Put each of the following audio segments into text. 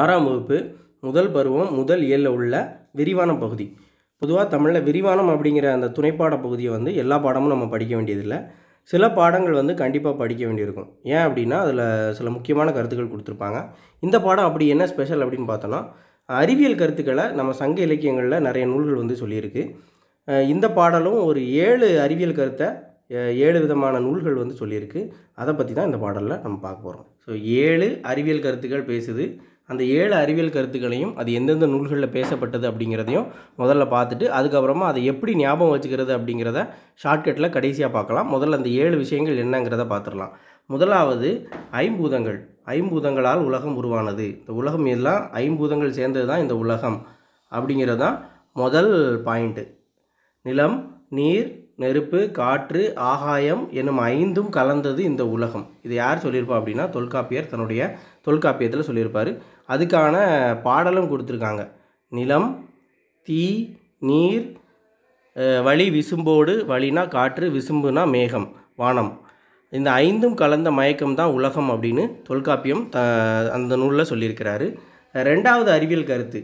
ஆறாம் வகுப்பு முதல் பருவம் முதல் ஏழில் உள்ள விரிவான பகுதி பொதுவாக தமிழில் விரிவானம் அப்படிங்கிற அந்த துணைப்பாட பகுதியை வந்து எல்லா பாடமும் நம்ம படிக்க வேண்டியதில்லை சில பாடங்கள் வந்து கண்டிப்பாக படிக்க வேண்டியிருக்கும் ஏன் அப்படின்னா அதில் சில முக்கியமான கருத்துக்கள் கொடுத்துருப்பாங்க இந்த பாடம் அப்படி என்ன ஸ்பெஷல் அப்படின்னு பார்த்தோன்னா அறிவியல் கருத்துக்களை நம்ம சங்க இலக்கியங்களில் நிறைய நூல்கள் வந்து சொல்லியிருக்கு இந்த பாடலும் ஒரு ஏழு அறிவியல் கருத்தை ஏழு விதமான நூல்கள் வந்து சொல்லியிருக்கு அதை பற்றி தான் இந்த பாடலில் நம்ம பார்க்க போகிறோம் ஸோ ஏழு அறிவியல் கருத்துக்கள் பேசுது அந்த ஏழு அறிவியல் கருத்துக்களையும் அது எந்தெந்த நூல்களில் பேசப்பட்டது அப்படிங்கிறதையும் முதல்ல பார்த்துட்டு அதுக்கப்புறமா அதை எப்படி ஞாபகம் வச்சுக்கிறது அப்படிங்கிறத ஷார்ட்கட்டில் கடைசியாக பார்க்கலாம் முதல்ல அந்த ஏழு விஷயங்கள் என்னங்கிறத பார்த்துடலாம் முதலாவது ஐம்பூதங்கள் ஐம்பூதங்களால் உலகம் உருவானது இந்த உலகம் எல்லாம் ஐம்பூதங்கள் சேர்ந்தது தான் இந்த உலகம் அப்படிங்கிறது தான் முதல் பாயிண்ட்டு நிலம் நீர் நெருப்பு காற்று ஆகாயம் எனும் ஐந்தும் கலந்தது இந்த உலகம் இது யார் சொல்லியிருப்பா அப்படின்னா தொல்காப்பியர் தன்னுடைய தொல்காப்பியத்தில் சொல்லியிருப்பார் அதுக்கான பாடலும் கொடுத்துருக்காங்க நிலம் தீ நீர் வழி விசும்போடு வழினா காற்று விசும்புனா மேகம் வானம் இந்த ஐந்தும் கலந்த மயக்கம் தான் உலகம் அப்படின்னு தொல்காப்பியம் த அந்த நூலில் சொல்லியிருக்கிறாரு ரெண்டாவது அறிவியல் கருத்து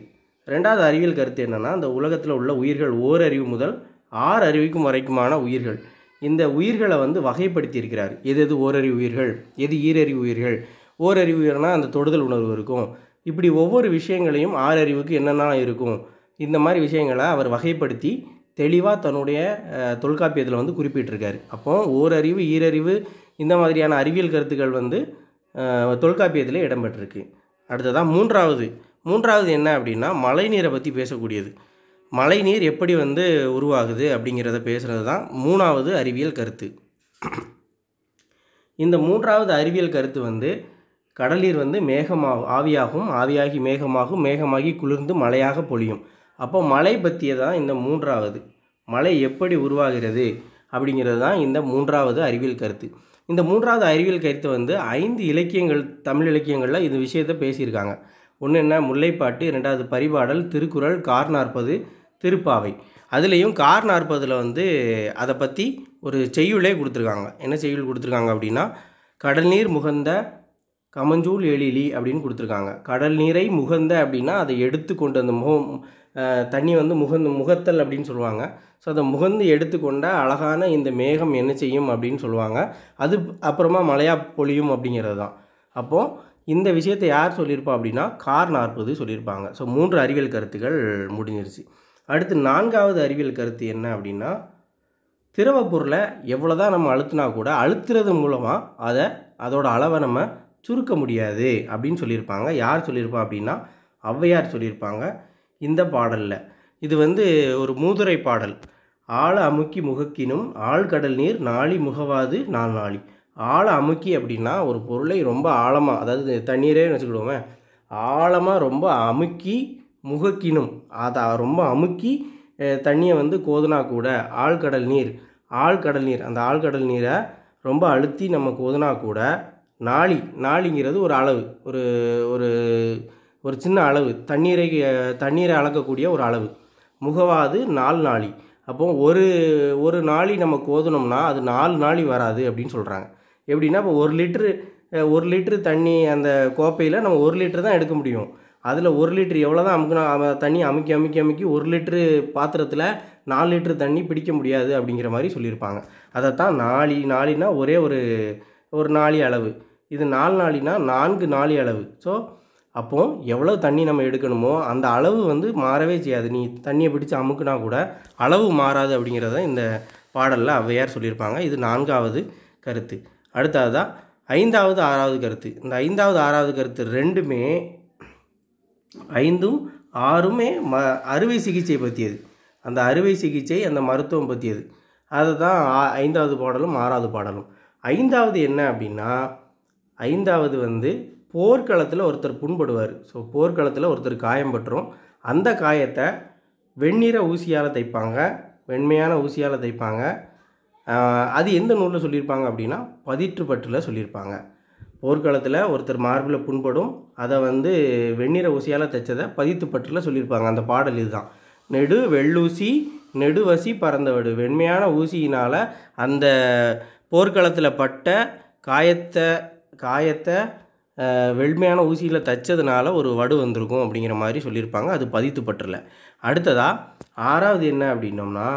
ரெண்டாவது அறிவியல் கருத்து என்னென்னா அந்த உலகத்தில் உள்ள உயிர்கள் ஓரறிவு முதல் ஆறு அறிவிக்கும் வரைக்குமான உயிர்கள் இந்த உயிர்களை வந்து வகைப்படுத்தி இருக்கிறார் எது எது ஓரறிவு உயிர்கள் எது ஈரறிவு உயிர்கள் ஓரறிவு உயிர்னால் அந்த தொடுதல் உணர்வு இருக்கும் இப்படி ஒவ்வொரு விஷயங்களையும் ஆறறிவுக்கு என்னென்ன இருக்கும் இந்த மாதிரி விஷயங்களை அவர் வகைப்படுத்தி தெளிவாக தன்னுடைய தொல்காப்பியத்தில் வந்து குறிப்பிட்டிருக்கார் அப்போ ஓரறிவு ஈரறிவு இந்த மாதிரியான அறிவியல் கருத்துக்கள் வந்து தொல்காப்பியத்தில் இடம்பெற்றிருக்கு அடுத்ததான் மூன்றாவது மூன்றாவது என்ன அப்படின்னா மழைநீரை பற்றி பேசக்கூடியது மழைநீர் எப்படி வந்து உருவாகுது அப்படிங்கிறத பேசுகிறது தான் மூணாவது அறிவியல் கருத்து இந்த மூன்றாவது அறிவியல் கருத்து வந்து கடலீர் வந்து மேகமாகும் ஆவியாகும் ஆவியாகி மேகமாகும் மேகமாகி குளிர்ந்து மழையாக பொழியும் அப்போ மழை பற்றிய தான் இந்த மூன்றாவது மழை எப்படி உருவாகிறது அப்படிங்கிறது தான் இந்த மூன்றாவது அறிவியல் கருத்து இந்த மூன்றாவது அறிவியல் கருத்து வந்து ஐந்து இலக்கியங்கள் தமிழ் இலக்கியங்களில் இந்த விஷயத்தை பேசியிருக்காங்க ஒன்று என்ன முல்லைப்பாட்டு ரெண்டாவது பரிபாடல் திருக்குறள் கார் திருப்பாவை அதுலேயும் கார் நாற்பதில் வந்து அதை பற்றி ஒரு செய்யுளே கொடுத்துருக்காங்க என்ன செய்யுள் கொடுத்துருக்காங்க அப்படின்னா கடல் நீர் முகந்த கமஞ்சூல் எழிலி அப்படின்னு கொடுத்துருக்காங்க கடல் நீரை முகந்த அப்படின்னா அதை எடுத்து கொண்டு அந்த முகம் தண்ணி வந்து முகந்த முகத்தல் அப்படின்னு சொல்லுவாங்க ஸோ அதை முகந்து எடுத்துக்கொண்ட அழகான இந்த மேகம் என்ன செய்யும் அப்படின்னு சொல்லுவாங்க அது அப்புறமா மலையா பொழியும் அப்படிங்கிறது தான் அப்போது இந்த விஷயத்தை யார் சொல்லியிருப்பா அப்படின்னா கார் நாற்பது சொல்லியிருப்பாங்க ஸோ மூன்று அறிவியல் கருத்துக்கள் முடிஞ்சிருச்சு அடுத்து நான்காவது அறிவியல் கருத்து என்ன அப்படின்னா திரவ பொருளை எவ்வளோ தான் நம்ம அழுத்தினா கூட அழுத்துறது மூலமாக அதை அதோட அளவை நம்ம சுருக்க முடியாது அப்படின்னு சொல்லியிருப்பாங்க யார் சொல்லியிருப்பா அப்படின்னா ஔவையார் சொல்லியிருப்பாங்க இந்த பாடலில் இது வந்து ஒரு மூதுரை பாடல் ஆள் அமுக்கி முகக்கினும் ஆழ்கடல் நீர் நாளி முகவாது நாள் நாளி ஆள் அமுக்கி அப்படின்னா ஒரு பொருளை ரொம்ப ஆழமாக அதாவது தண்ணீரே வச்சுக்கிடுவோமே ஆழமாக ரொம்ப அமுக்கி முகக்கினும் அதை ரொம்ப அமுக்கி தண்ணியை வந்து கோதுனா கூட ஆழ்கடல் நீர் ஆழ்கடல் நீர் அந்த ஆழ்கடல் நீரை ரொம்ப அழுத்தி நம்ம கோதுனா கூட நாளி நாளிங்கிறது ஒரு அளவு ஒரு ஒரு ஒரு சின்ன அளவு தண்ணீரை தண்ணீரை அளக்கக்கூடிய ஒரு அளவு முகவாது நாலு நாளி அப்போ ஒரு ஒரு நாளி நம்ம கோதுனோம்னா அது நாலு நாளி வராது அப்படின்னு சொல்கிறாங்க எப்படின்னா இப்போ ஒரு லிட்ரு ஒரு லிட்ரு தண்ணி அந்த கோப்பையில் நம்ம ஒரு லிட்ரு தான் எடுக்க முடியும் அதில் ஒரு லிட்ரு எவ்வளோ தான் அமுக்கினா தண்ணி அமுக்கி அமுக்கி அமுக்கி ஒரு லிட்ரு பாத்திரத்தில் நாலு லிட்ரு தண்ணி பிடிக்க முடியாது அப்படிங்கிற மாதிரி சொல்லியிருப்பாங்க அதைத்தான் நாளி நாளினா ஒரே ஒரு ஒரு நாளி அளவு இது நாலு நாளினா நான்கு நாளி அளவு ஸோ அப்போது எவ்வளோ தண்ணி நம்ம எடுக்கணுமோ அந்த அளவு வந்து மாறவே செய்யாது நீ தண்ணியை பிடிச்சி அமுக்குனா கூட அளவு மாறாது அப்படிங்கிறத இந்த பாடலில் அவையார் சொல்லியிருப்பாங்க இது நான்காவது கருத்து தான் ஐந்தாவது ஆறாவது கருத்து இந்த ஐந்தாவது ஆறாவது கருத்து ரெண்டுமே ஐந்தும் ஆறுமே ம அறுவை சிகிச்சை பற்றியது அந்த அறுவை சிகிச்சை அந்த மருத்துவம் பற்றியது அதுதான் ஐந்தாவது பாடலும் ஆறாவது பாடலும் ஐந்தாவது என்ன அப்படின்னா ஐந்தாவது வந்து போர்க்களத்தில் ஒருத்தர் புண்படுவார் ஸோ போர்க்களத்தில் ஒருத்தர் காயம் பட்டுரும் அந்த காயத்தை வெண்ணிற ஊசியால் தைப்பாங்க வெண்மையான ஊசியால் தைப்பாங்க அது எந்த நூலில் சொல்லியிருப்பாங்க அப்படின்னா பதிற்றுப்பற்றில் சொல்லியிருப்பாங்க போர்க்களத்தில் ஒருத்தர் மார்பில் புண்படும் அதை வந்து வெண்ணிற ஊசியால் தைச்சதை பதித்துப்பற்றில் சொல்லியிருப்பாங்க அந்த பாடல் இதுதான் நெடு வெள்ளூசி நெடுவசி பறந்தவடு வெண்மையான ஊசியினால் அந்த போர்க்களத்தில் பட்ட காயத்தை காயத்தை வெண்மையான ஊசியில் தைச்சதுனால ஒரு வடு வந்திருக்கும் அப்படிங்கிற மாதிரி சொல்லியிருப்பாங்க அது பதித்து பற்றல அடுத்ததாக ஆறாவது என்ன அப்படின்னோம்னா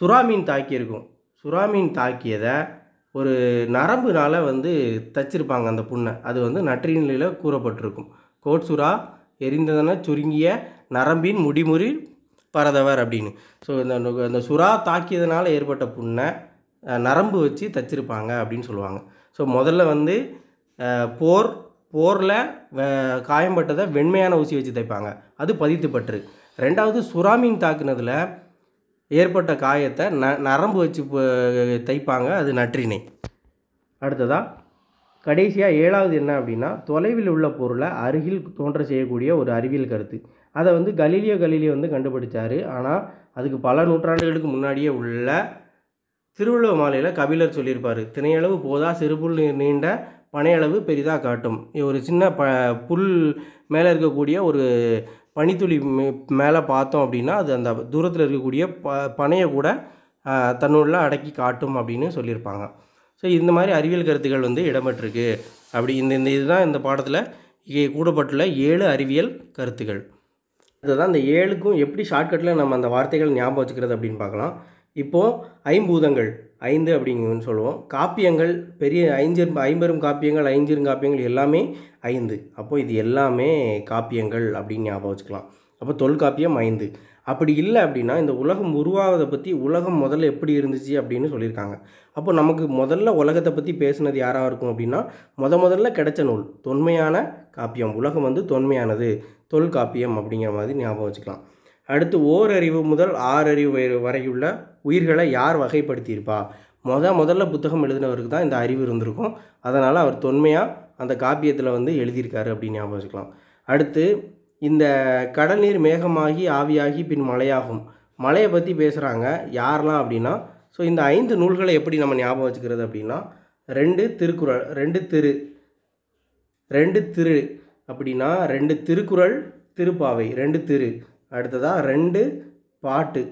சுறாமீன் தாக்கியிருக்கும் சுறாமீன் தாக்கியதை ஒரு நரம்புனால் வந்து தச்சிருப்பாங்க அந்த புண்ணை அது வந்து நற்றிநிலையில் கூறப்பட்டிருக்கும் கோட்சுரா எரிந்ததன சுருங்கிய நரம்பின் முடிமுறி பரதவர் அப்படின்னு ஸோ இந்த அந்த சுறா தாக்கியதனால் ஏற்பட்ட புண்ணை நரம்பு வச்சு தச்சிருப்பாங்க அப்படின்னு சொல்லுவாங்க ஸோ முதல்ல வந்து போர் போரில் காயம்பட்டதை வெண்மையான ஊசி வச்சு தைப்பாங்க அது பற்று ரெண்டாவது சுறாமீன் தாக்குனதில் ஏற்பட்ட காயத்தை ந நரம்பு வச்சு தைப்பாங்க அது நற்றிணை அடுத்ததாக கடைசியாக ஏழாவது என்ன அப்படின்னா தொலைவில் உள்ள பொருளை அருகில் தோன்ற செய்யக்கூடிய ஒரு அறிவியல் கருத்து அதை வந்து கலீலியோ கலீலியோ வந்து கண்டுபிடிச்சார் ஆனால் அதுக்கு பல நூற்றாண்டுகளுக்கு முன்னாடியே உள்ள திருவள்ளுவ மாலையில் கபிலர் சொல்லியிருப்பார் திணையளவு போதா சிறுபுல் நீண்ட பனையளவு பெரிதாக காட்டும் ஒரு சின்ன ப புல் மேலே இருக்கக்கூடிய ஒரு பனித்துளி மே மேலே பார்த்தோம் அப்படின்னா அது அந்த தூரத்தில் இருக்கக்கூடிய ப பனையை கூட தன்னுள்ள அடக்கி காட்டும் அப்படின்னு சொல்லியிருப்பாங்க ஸோ இந்த மாதிரி அறிவியல் கருத்துக்கள் வந்து இடம்பெற்றிருக்கு அப்படி இந்த இந்த இதுதான் இந்த பாடத்தில் கூடப்பட்டுள்ள ஏழு அறிவியல் கருத்துக்கள் அதுதான் இந்த ஏழுக்கும் எப்படி ஷார்ட்கட்டில் நம்ம அந்த வார்த்தைகள் ஞாபகம் வச்சுக்கிறது அப்படின்னு பார்க்கலாம் இப்போது ஐம்பூதங்கள் ஐந்து அப்படிங்கன்னு சொல்லுவோம் காப்பியங்கள் பெரிய ஐஞ்சர் ஐம்பெரும் காப்பியங்கள் காப்பியங்கள் எல்லாமே ஐந்து அப்போது இது எல்லாமே காப்பியங்கள் அப்படின்னு ஞாபகம் வச்சுக்கலாம் அப்போ தொல்காப்பியம் ஐந்து அப்படி இல்லை அப்படின்னா இந்த உலகம் உருவாவதை பற்றி உலகம் முதல்ல எப்படி இருந்துச்சு அப்படின்னு சொல்லியிருக்காங்க அப்போ நமக்கு முதல்ல உலகத்தை பற்றி பேசுனது யாராக இருக்கும் அப்படின்னா முத முதல்ல கிடைச்ச நூல் தொன்மையான காப்பியம் உலகம் வந்து தொன்மையானது தொல்காப்பியம் அப்படிங்கிற மாதிரி ஞாபகம் வச்சுக்கலாம் அடுத்து ஓரறிவு முதல் ஆறறிவு வரையுள்ள உயிர்களை யார் வகைப்படுத்தியிருப்பா முத முதல்ல புத்தகம் எழுதினவருக்கு தான் இந்த அறிவு இருந்திருக்கும் அதனால் அவர் தொன்மையாக அந்த காப்பியத்தில் வந்து எழுதியிருக்காரு அப்படின்னு ஞாபகம் வச்சுக்கலாம் அடுத்து இந்த கடல் நீர் மேகமாகி ஆவியாகி பின் மழையாகும் மழையை பற்றி பேசுகிறாங்க யாரெல்லாம் அப்படின்னா ஸோ இந்த ஐந்து நூல்களை எப்படி நம்ம ஞாபகம் வச்சுக்கிறது அப்படின்னா ரெண்டு திருக்குறள் ரெண்டு திரு ரெண்டு திரு அப்படின்னா ரெண்டு திருக்குறள் திருப்பாவை ரெண்டு திரு அடுத்ததாக ரெண்டு பாட்டு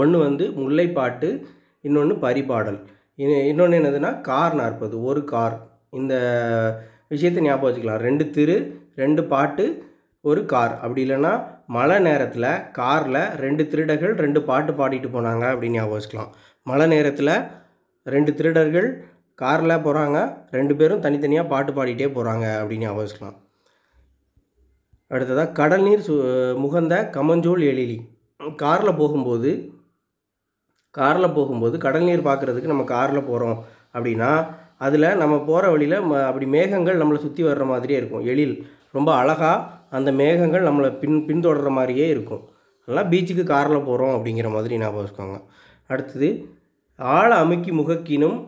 ஒன்று வந்து முல்லைப்பாட்டு இன்னொன்று பரிபாடல் இன்னொன்று என்னதுன்னா கார் நாற்பது ஒரு கார் இந்த விஷயத்தை ஞாபகம் வச்சுக்கலாம் ரெண்டு திரு ரெண்டு பாட்டு ஒரு கார் அப்படி இல்லைன்னா மழை நேரத்தில் காரில் ரெண்டு திருடர்கள் ரெண்டு பாட்டு பாடிட்டு போனாங்க அப்படின்னு ஞாபகம் வச்சுக்கலாம் மழை நேரத்தில் ரெண்டு திருடர்கள் காரில் போகிறாங்க ரெண்டு பேரும் தனித்தனியாக பாட்டு பாடிட்டே போகிறாங்க அப்படின்னு ஞாபகம் வச்சுக்கலாம் அடுத்ததாக கடல் நீர் சு முகந்த கமஞ்சோல் எழிலி காரில் போகும்போது காரில் போகும்போது கடல் நீர் பார்க்குறதுக்கு நம்ம காரில் போகிறோம் அப்படின்னா அதில் நம்ம போகிற வழியில் ம அப்படி மேகங்கள் நம்மளை சுற்றி வர்ற மாதிரியே இருக்கும் எழில் ரொம்ப அழகாக அந்த மேகங்கள் நம்மளை பின் பின்தொடர்ற மாதிரியே இருக்கும் அதெல்லாம் பீச்சுக்கு காரில் போகிறோம் அப்படிங்கிற மாதிரி ஞாபகம் வச்சுக்கோங்க அடுத்தது ஆழ அமுக்கி முகக்கினும்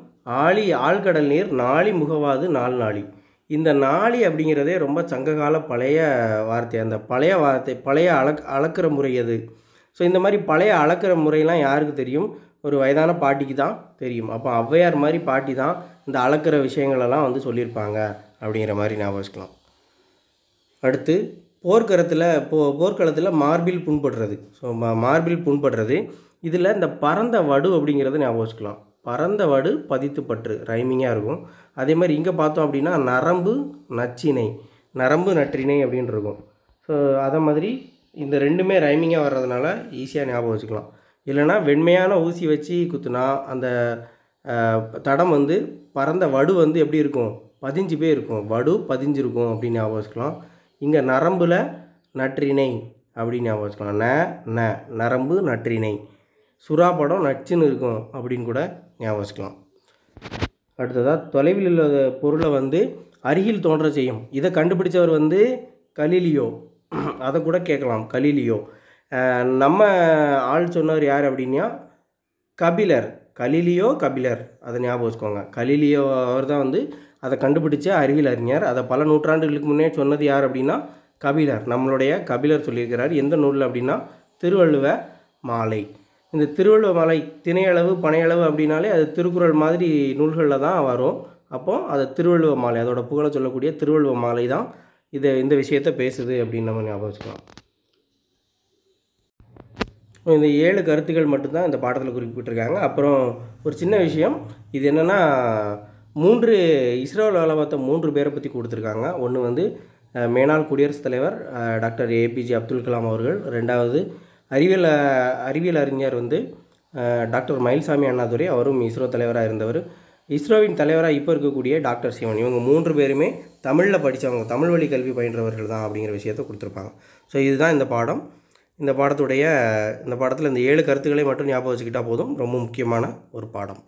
ஆழி ஆழ்கடல் நீர் நாளி முகவாது நாள் நாளி இந்த நாளி அப்படிங்கிறதே ரொம்ப சங்ககால பழைய வார்த்தை அந்த பழைய வார்த்தை பழைய அளக் அளக்கிற முறை அது ஸோ இந்த மாதிரி பழைய அளக்கிற முறையெல்லாம் யாருக்கு தெரியும் ஒரு வயதான பாட்டிக்கு தான் தெரியும் அப்போ ஔவையார் மாதிரி பாட்டி தான் இந்த அளக்கிற விஷயங்களெல்லாம் வந்து சொல்லியிருப்பாங்க அப்படிங்கிற மாதிரி ஞாபகம் வச்சுக்கலாம் அடுத்து போர்க்களத்தில் போ போர்க்களத்தில் மார்பில் புண்படுறது ஸோ மார்பில் புண்படுறது இதில் இந்த பரந்த வடு அப்படிங்கிறத ஞாபகம் வச்சுக்கலாம் பரந்த வடு பதித்து பற்று ரைமிங்காக இருக்கும் அதே மாதிரி இங்கே பார்த்தோம் அப்படின்னா நரம்பு நச்சினை நரம்பு நற்றினை அப்படின்னு இருக்கும் ஸோ அதை மாதிரி இந்த ரெண்டுமே ரைமிங்காக வர்றதுனால ஈஸியாக ஞாபகம் வச்சுக்கலாம் இல்லைனா வெண்மையான ஊசி வச்சு குத்துனா அந்த தடம் வந்து பரந்த வடு வந்து எப்படி இருக்கும் பதிஞ்சு போய் இருக்கும் வடு பதிஞ்சிருக்கும் அப்படின்னு ஞாபகம் வச்சுக்கலாம் இங்கே நரம்பில் நற்றினை அப்படின்னு ஞாபகம் வச்சுக்கலாம் ந நரம்பு நற்றினை சுறா படம் நச்சுன்னு இருக்கும் அப்படின்னு கூட ஞாபகம் வச்சுக்கலாம் அடுத்ததாக தொலைவில் உள்ள பொருளை வந்து அருகில் தோன்ற செய்யும் இதை கண்டுபிடிச்சவர் வந்து கலிலியோ அதை கூட கேட்கலாம் கலிலியோ நம்ம ஆள் சொன்னவர் யார் அப்படின்னா கபிலர் கலிலியோ கபிலர் அதை ஞாபகம் வச்சுக்கோங்க கலிலியோ அவர் தான் வந்து அதை கண்டுபிடிச்ச அறிவியல் அறிஞர் அதை பல நூற்றாண்டுகளுக்கு முன்னே சொன்னது யார் அப்படின்னா கபிலர் நம்மளுடைய கபிலர் சொல்லியிருக்கிறார் எந்த நூலில் அப்படின்னா திருவள்ளுவ மாலை இந்த திருவள்ளுவமலை திணையளவு பனையளவு அப்படின்னாலே அது திருக்குறள் மாதிரி நூல்களில் தான் வரும் அப்போது அதை திருவள்ளுவ மாலை அதோட புகழை சொல்லக்கூடிய திருவள்ளுவ மாலை தான் இதை இந்த விஷயத்த பேசுது அப்படின்னு நம்ம ஞாபகம் இந்த ஏழு கருத்துக்கள் மட்டும்தான் இந்த பாடத்தில் குறிப்பிட்டிருக்காங்க அப்புறம் ஒரு சின்ன விஷயம் இது என்னென்னா மூன்று இஸ்ரோவில் வேலை பார்த்த மூன்று பேரை பற்றி கொடுத்துருக்காங்க ஒன்று வந்து மேனாள் குடியரசுத் தலைவர் டாக்டர் ஏபிஜே அப்துல் கலாம் அவர்கள் ரெண்டாவது அறிவியல் அறிவியல் அறிஞர் வந்து டாக்டர் மயில்சாமி அண்ணாதுரை அவரும் இஸ்ரோ தலைவராக இருந்தவர் இஸ்ரோவின் தலைவராக இப்போ இருக்கக்கூடிய டாக்டர் சிவன் இவங்க மூன்று பேருமே தமிழில் படித்தவங்க தமிழ் வழி கல்வி பயின்றவர்கள் தான் அப்படிங்கிற விஷயத்தை கொடுத்துருப்பாங்க ஸோ இதுதான் இந்த பாடம் இந்த பாடத்துடைய இந்த பாடத்தில் இந்த ஏழு கருத்துக்களை மட்டும் ஞாபகம் வச்சுக்கிட்டால் போதும் ரொம்ப முக்கியமான ஒரு பாடம்